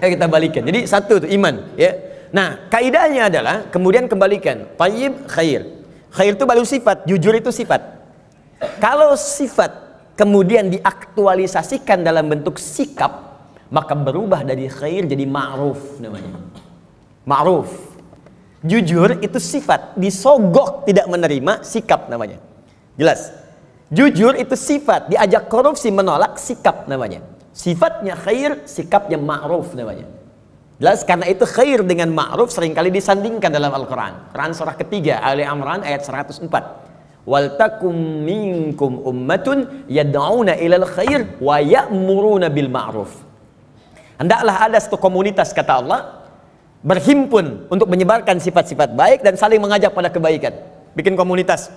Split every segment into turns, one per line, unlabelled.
Ya, kita balikan. Jadi satu itu iman, ya. Nah, kaidahnya adalah kemudian kembalikan. Tayyib khair. Khair itu baru sifat, jujur itu sifat. Kalau sifat kemudian diaktualisasikan dalam bentuk sikap, maka berubah dari khair jadi ma'ruf namanya. Ma'ruf. Jujur itu sifat, disogok tidak menerima sikap namanya. Jelas. Jujur itu sifat, diajak korupsi menolak sikap namanya. Sifatnya khair, sikapnya ma'ruf namanya. Jelas karena itu khair dengan ma'ruf seringkali disandingkan dalam Al-Qur'an. Quran surah ketiga Ali Imran ayat 104. Wal takum minkum ummatun yad'una ilal khair wa ya'muruna bil ma'ruf. Hendaklah ada satu komunitas kata Allah berhimpun untuk menyebarkan sifat-sifat baik dan saling mengajak pada kebaikan. Bikin komunitas.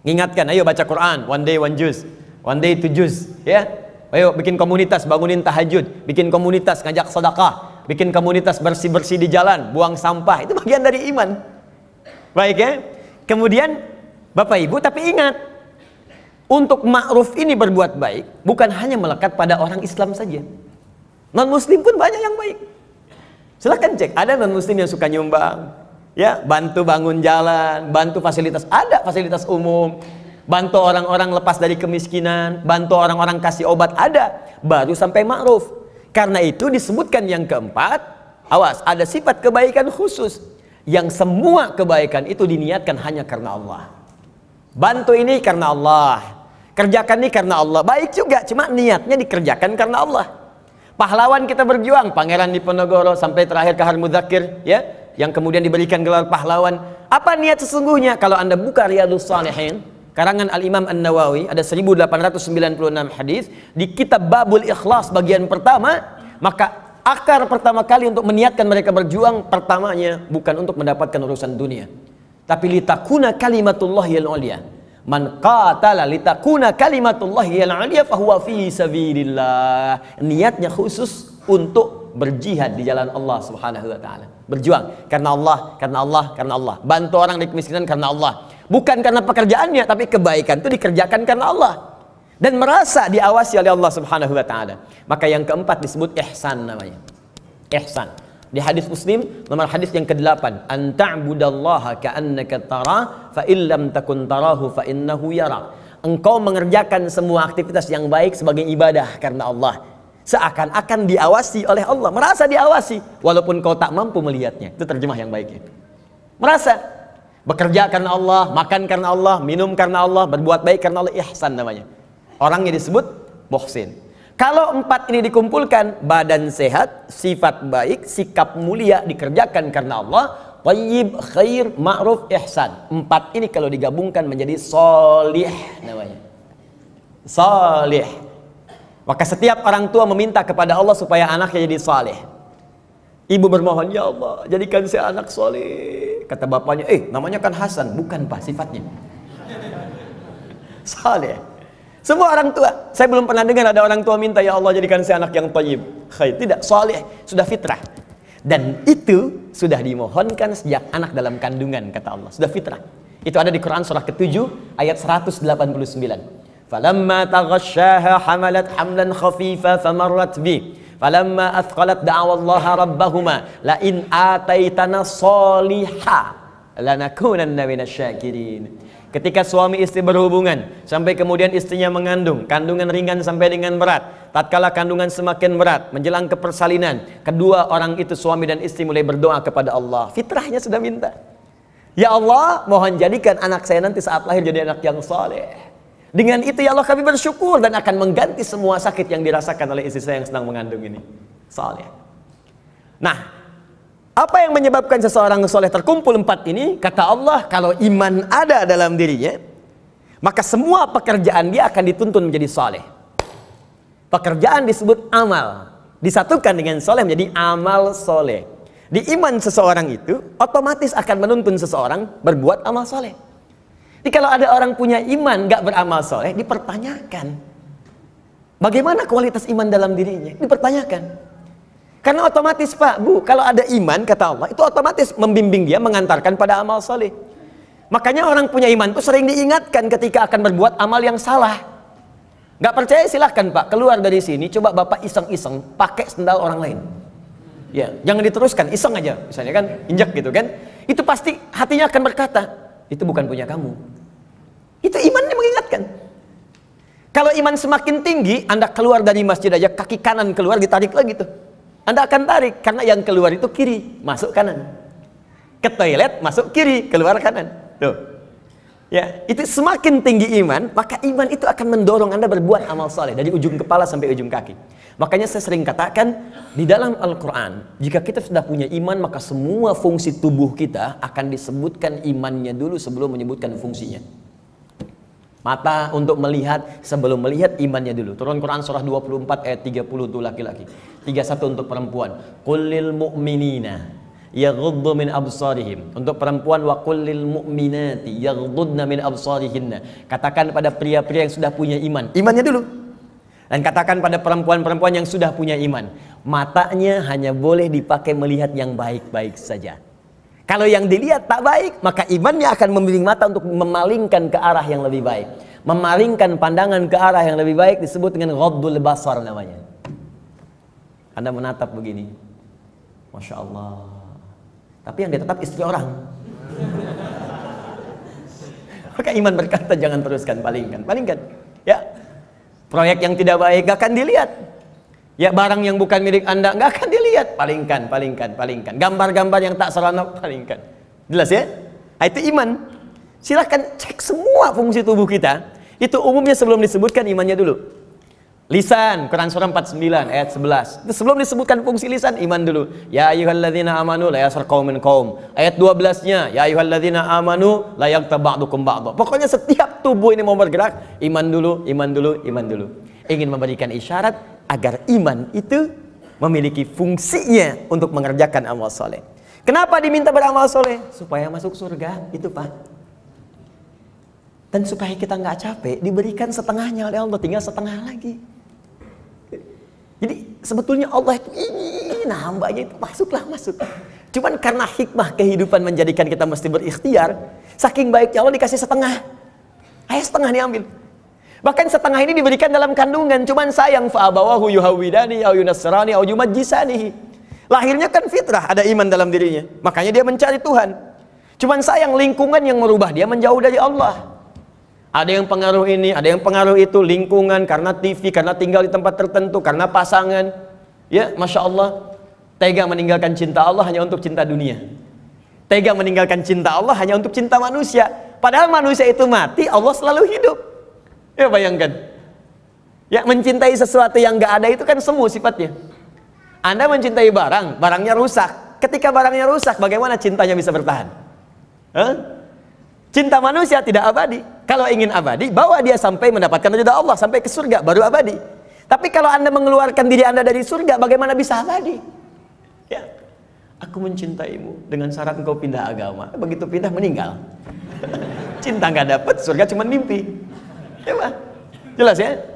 Ingatkan, ayo baca Quran, one day one juice, one day two juice, ya. Ayo bikin komunitas, bangunin tahajud, bikin komunitas ngajak sedekah, bikin komunitas bersih-bersih di jalan, buang sampah. Itu bagian dari iman. Baik ya. Kemudian Bapak Ibu tapi ingat untuk ma'ruf ini berbuat baik bukan hanya melekat pada orang Islam saja. Non muslim pun banyak yang baik. Silahkan cek, ada non muslim yang suka nyumbang, ya bantu bangun jalan, bantu fasilitas, ada fasilitas umum, bantu orang-orang lepas dari kemiskinan, bantu orang-orang kasih obat ada, baru sampai ma'ruf. Karena itu disebutkan yang keempat, awas ada sifat kebaikan khusus yang semua kebaikan itu diniatkan hanya karena Allah. Bantu ini karena Allah, kerjakan ini karena Allah. Baik juga, cuma niatnya dikerjakan karena Allah. Pahlawan kita berjuang, Pangeran Diponegoro sampai terakhir ke Harmudzakir ya, yang kemudian diberikan gelar pahlawan. Apa niat sesungguhnya? Kalau Anda buka Riyadus Salihin, karangan Al-Imam An-Nawawi ada 1896 hadis di kitab Babul Ikhlas bagian pertama maka akar pertama kali untuk meniatkan mereka berjuang pertamanya bukan untuk mendapatkan urusan dunia tapi litakuna kalimatullahi yal ulia man qatala litakuna kalimatullahi yal ulia fahuwa fi sabilillah niatnya khusus untuk berjihad di jalan Allah Subhanahu wa taala berjuang karena Allah karena Allah karena Allah bantu orang di kemiskinan karena Allah Bukan karena pekerjaannya, tapi kebaikan itu dikerjakan karena Allah. Dan merasa diawasi oleh Allah subhanahu wa ta'ala. Maka yang keempat disebut ihsan namanya. Ihsan. Di hadis Muslim nomor hadis yang ke-8, an ta'budallaha ka'annaka tara fa illam takun tarahu fa innahu yara. Engkau mengerjakan semua aktivitas yang baik sebagai ibadah karena Allah. Seakan-akan diawasi oleh Allah, merasa diawasi walaupun kau tak mampu melihatnya. Itu terjemah yang baiknya. Merasa Bekerja karena Allah, makan karena Allah, minum karena Allah, berbuat baik karena Allah, ihsan namanya. Orang yang disebut muhsin. Kalau empat ini dikumpulkan, badan sehat, sifat baik, sikap mulia dikerjakan karena Allah, tayyib, khair, ma'ruf, ihsan. Empat ini kalau digabungkan menjadi solih namanya. Solih. Maka setiap orang tua meminta kepada Allah supaya anaknya jadi solih. Ibu bermohon, Ya Allah, jadikan saya anak solih. Kata bapaknya, eh namanya kan Hasan. Bukan pak sifatnya. Saleh. Semua orang tua. Saya belum pernah dengar ada orang tua minta, ya Allah jadikan saya anak yang toyib. Hai Tidak, saleh. Sudah fitrah. Dan itu sudah dimohonkan sejak anak dalam kandungan, kata Allah. Sudah fitrah. Itu ada di Quran surah ke-7 ayat 189. Falamma hamalat hamlan khafifa famarrat bi Falamma athqalat da'awallaha rabbahuma la in ataitana soliha lanakunanna syakirin Ketika suami istri berhubungan sampai kemudian istrinya mengandung, kandungan ringan sampai dengan berat. Tatkala kandungan semakin berat, menjelang kepersalinan, kedua orang itu suami dan istri mulai berdoa kepada Allah. Fitrahnya sudah minta. Ya Allah, mohon jadikan anak saya nanti saat lahir jadi anak yang saleh dengan itu ya Allah kami bersyukur dan akan mengganti semua sakit yang dirasakan oleh istri saya yang sedang mengandung ini. Soalnya. Nah, apa yang menyebabkan seseorang soleh terkumpul empat ini? Kata Allah, kalau iman ada dalam dirinya, maka semua pekerjaan dia akan dituntun menjadi soleh. Pekerjaan disebut amal. Disatukan dengan soleh menjadi amal soleh. Di iman seseorang itu, otomatis akan menuntun seseorang berbuat amal soleh. Jadi kalau ada orang punya iman gak beramal soleh, dipertanyakan. Bagaimana kualitas iman dalam dirinya? Dipertanyakan. Karena otomatis Pak, Bu, kalau ada iman kata Allah, itu otomatis membimbing dia mengantarkan pada amal soleh. Makanya orang punya iman itu sering diingatkan ketika akan berbuat amal yang salah. Gak percaya silahkan Pak, keluar dari sini, coba Bapak iseng-iseng pakai sendal orang lain. Ya, jangan diteruskan, iseng aja misalnya kan, injak gitu kan. Itu pasti hatinya akan berkata, itu bukan punya kamu. Itu imannya mengingatkan. Kalau iman semakin tinggi, Anda keluar dari masjid aja, kaki kanan keluar ditarik lagi tuh. Anda akan tarik, karena yang keluar itu kiri, masuk kanan. Ke toilet, masuk kiri, keluar kanan. Tuh. Ya, itu semakin tinggi iman, maka iman itu akan mendorong Anda berbuat amal soleh dari ujung kepala sampai ujung kaki. Makanya saya sering katakan di dalam Al-Quran, jika kita sudah punya iman maka semua fungsi tubuh kita akan disebutkan imannya dulu sebelum menyebutkan fungsinya. Mata untuk melihat sebelum melihat imannya dulu. Turun Quran surah 24 ayat 30 untuk laki-laki. 31 untuk perempuan. Kulil mu'minina yaghuddu min absarihim. Untuk perempuan wa kullil mu'minati yaghuddu min absarihinna. Katakan pada pria-pria yang sudah punya iman. Imannya dulu. Dan katakan pada perempuan-perempuan yang sudah punya iman, matanya hanya boleh dipakai melihat yang baik-baik saja. Kalau yang dilihat tak baik, maka imannya akan memiring mata untuk memalingkan ke arah yang lebih baik. Memalingkan pandangan ke arah yang lebih baik disebut dengan ghaddul basar namanya. Anda menatap begini. Masya Allah. Tapi yang ditatap istri orang. Maka iman berkata jangan teruskan, palingkan, palingkan. Proyek yang tidak baik gak akan dilihat. Ya barang yang bukan milik Anda gak akan dilihat. Palingkan, palingkan, palingkan. Gambar-gambar yang tak seronok palingkan. Jelas ya? Nah, itu iman. Silahkan cek semua fungsi tubuh kita. Itu umumnya sebelum disebutkan imannya dulu. Lisan, Quran surah 49 ayat 11. Sebelum disebutkan fungsi lisan, iman dulu. Ya ayyuhalladzina amanu la yasar qaumin qaum. Ayat 12-nya, ya ayyuhalladzina amanu la yaqtaba'dukum ba'dha. Pokoknya setiap tubuh ini mau bergerak, iman dulu, iman dulu, iman dulu. Ingin memberikan isyarat agar iman itu memiliki fungsinya untuk mengerjakan amal soleh. Kenapa diminta beramal soleh? Supaya masuk surga, itu Pak dan supaya kita nggak capek diberikan setengahnya oleh Allah tinggal setengah lagi jadi sebetulnya Allah itu ingin hambanya itu masuklah masuk. Cuman karena hikmah kehidupan menjadikan kita mesti berikhtiar, saking baiknya Allah dikasih setengah. Ayah setengah ambil. Bahkan setengah ini diberikan dalam kandungan. Cuman sayang fa'abawahu yuhawidani au yunasrani au yumajjisani. Lahirnya kan fitrah, ada iman dalam dirinya. Makanya dia mencari Tuhan. Cuman sayang lingkungan yang merubah dia menjauh dari Allah. Ada yang pengaruh ini, ada yang pengaruh itu, lingkungan, karena TV, karena tinggal di tempat tertentu, karena pasangan. Ya, Masya Allah, tega meninggalkan cinta Allah hanya untuk cinta dunia. Tega meninggalkan cinta Allah hanya untuk cinta manusia. Padahal manusia itu mati, Allah selalu hidup. Ya bayangkan. Ya mencintai sesuatu yang gak ada itu kan semua sifatnya. Anda mencintai barang, barangnya rusak. Ketika barangnya rusak, bagaimana cintanya bisa bertahan? Huh? Cinta manusia tidak abadi. Kalau ingin abadi, bawa dia sampai mendapatkan ridha Allah, sampai ke surga, baru abadi. Tapi kalau Anda mengeluarkan diri Anda dari surga, bagaimana bisa abadi? Ya. Aku mencintaimu dengan syarat engkau pindah agama. Begitu pindah meninggal. Cinta nggak dapat, surga cuma mimpi. Ya, Jelas ya?